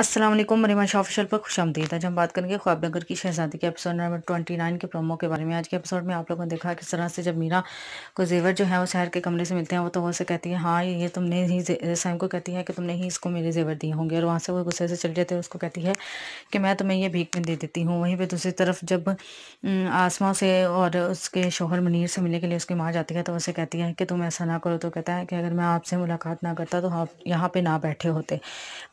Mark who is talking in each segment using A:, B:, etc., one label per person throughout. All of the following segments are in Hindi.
A: असलम मरीमा शाह ऑफिशल पर खुश आमदीद आज हम बात करेंगे ख्वाब नगर की शहजादी के एपिसोड नंबर ट्वेंटी नाइन के प्रोमो के बारे में आज के एपिसोड में आप लोगों ने देखा किस तरह से जब मीरा को जेवर जो है वो शहर के कमरे से मिलते हैं वो तो से कहती है हाँ ये तुमने ही सैम को कहती है कि तुमने ही इसको मेरे जेवर दिए होंगे और वहाँ से वो गुस्से से चले जाते हैं उसको कहती है कि मैं तुम्हें ये भीख में दे देती हूँ वहीं पर दूसरी तरफ जब आसमा से और उसके शोहर मनीर से मिलने के लिए उसकी माँ जाती है तो उसे कहती है कि तुम ऐसा ना करो तो कहता है कि अगर मैं आपसे मुलाकात ना करता तो आप यहाँ पर ना बैठे होते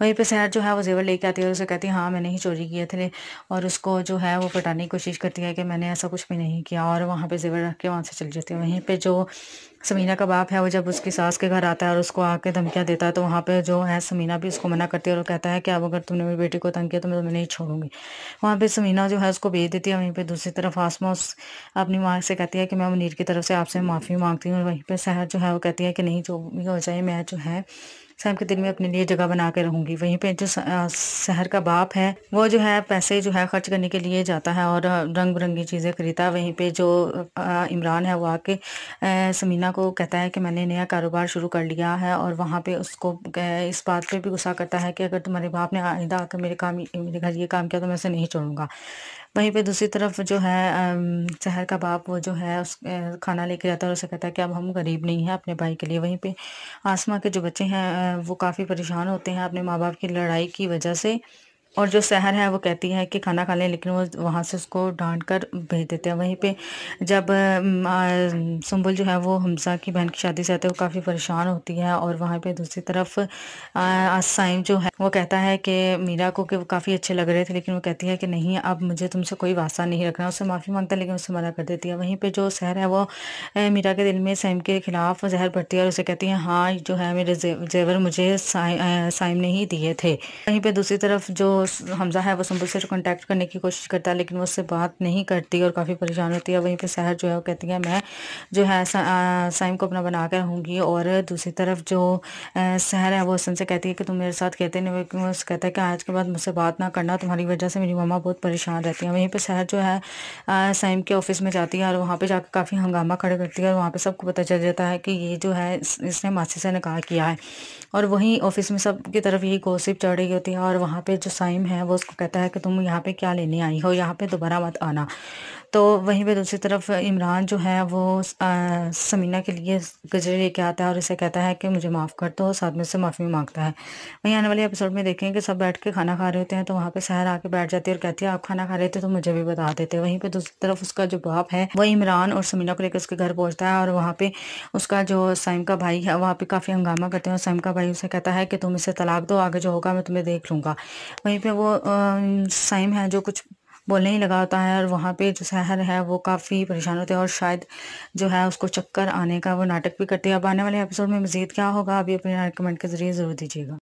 A: वहीं पर शहर जो है वो जेवर लेके आती है और उसे कहती है हाँ मैंने ही चोरी किए थे और उसको जो है वो पटाने की कोशिश करती है कि मैंने ऐसा कुछ भी नहीं किया और वहाँ पर जेवर रख के वहाँ से चल जाती है वहीं पर जो समीना का बाप है वो जब उसकी सास के घर आता है और उसको आके धमकियाँ देता है तो वहाँ पे जो है समीना भी उसको मना करती है और कहता है कि अब अगर तुमने मेरी बेटी को तंग किया तो मैं तुम्हें नहीं छोड़ूंगी वहाँ पे समीना जो है उसको भेज देती है वहीं पे दूसरी तरफ आसमा उस अपनी माँ से कहती है कि मैं मुनीर की तरफ से आपसे माफ़ी मांगती हूँ और वहीं पर शहर जो है वो कहती है कि नहीं जो भी हो जाए मैं जो है सैम के दिल में अपने लिए जगह बना के रहूँगी वहीं पर जो शहर का बाप है वो जो है पैसे जो है खर्च करने के लिए जाता है और रंग बिरंगी चीज़ें खरीदता है वहीं पर जो इमरान है वो आके समीना को कहता है कि मैंने नया कारोबार शुरू कर लिया है और वहाँ पर उसको इस बात पर भी गुस्सा करता है कि अगर तुम्हारे बाप ने आइंदा आकर मेरे काम मेरे घर ये काम किया तो मैं उसे नहीं छोड़ूंगा वहीं पे दूसरी तरफ जो है शहर का बाप वो जो है उस खाना लेके जाता है और उसे कहता है कि अब हम गरीब नहीं हैं अपने भाई के लिए वहीं पे आसमा के जो बच्चे हैं वो काफ़ी परेशान होते हैं अपने माँ बाप की लड़ाई की वजह से और जो शहर है वो कहती है कि खाना खा लें लेकिन वो वहाँ से उसको डांट कर भेज देते हैं वहीं पे जब सुम्बुल जो है वो हमजा की बहन की शादी से आते हैं वो काफ़ी परेशान होती है और वहाँ पे दूसरी तरफ आसाइम जो है वो कहता है कि मीरा को कि वो काफ़ी अच्छे लग रहे थे लेकिन वो कहती है कि नहीं अब मुझे तुमसे कोई वास्ता नहीं रखना उससे माफ़ी मांगता है लेकिन उससे मना कर देती है वहीं पर जो शहर है वो मीरा के दिल में साइम के खिलाफ जहर भरती है और उसे कहती है हाँ जो है मेरे जेवर मुझे साइम ने ही दिए थे वहीं पर दूसरी तरफ जो हमज़ा है वो संबल से कॉन्टैक्ट करने की कोशिश करता है लेकिन वो उससे बात नहीं करती और काफ़ी परेशान होती है वहीं पे सहर जो है वो कहती है मैं जो है साइम को अपना बना कर रहूँगी और दूसरी तरफ जो सहर है वो हसन से कहती है कि तुम मेरे साथ कहते नहीं वो कहता है कि आज के बाद मुझसे बात ना करना तुम्हारी वजह से मेरी ममा बहुत परेशान रहती हैं वहीं पर सहर जो है साइम के ऑफिस में जाती है और वहाँ पर जाकर काफ़ी हंगामा खड़े करती है और वहाँ पर सबको पता चल जाता है कि ये जो है इसने मासी से निकाह किया है और वहीं ऑफिस में सब की तरफ यही गोसिप चढ़ रही होती है और वहाँ पर जो साइम टाइम है वो उसको कहता है कि तुम यहाँ पे क्या लेने आई हो यहाँ पे दोबारा मत आना तो वहीं पे दूसरी तरफ इमरान जो है वो समीना के लिए गजरे लेके आता है और इसे कहता है कि मुझे माफ़ कर दो तो, साथ में से माफ़ी मांगता है वहीं आने वाले एपिसोड में देखें कि सब बैठ के खाना खा रहे होते हैं तो वहाँ पर सहर आके बैठ जाती है और कहती है आप खाना खा रहे थे तो मुझे भी बता देते वहीं पर दूसरी तरफ उसका जो बाप है वह इमरान और समीना को लेकर उसके घर पहुँचता है और वहाँ पे उसका जो साइम का भाई है वहाँ पर काफ़ी हंगामा करते हैं और साइम का भाई उसे कहता है कि तुम इसे तलाक दो आगे जो होगा मैं तुम्हें देख लूँगा वहीं पर वो साइम है जो कुछ बोलने ही लगा होता है और वहाँ पे जो शहर है वो काफ़ी परेशान होते हैं और शायद जो है उसको चक्कर आने का वो नाटक भी करती है अब आने वाले एपिसोड में मज़ीद क्या होगा अभी अपने कमेंट के ज़रिए ज़रूर दीजिएगा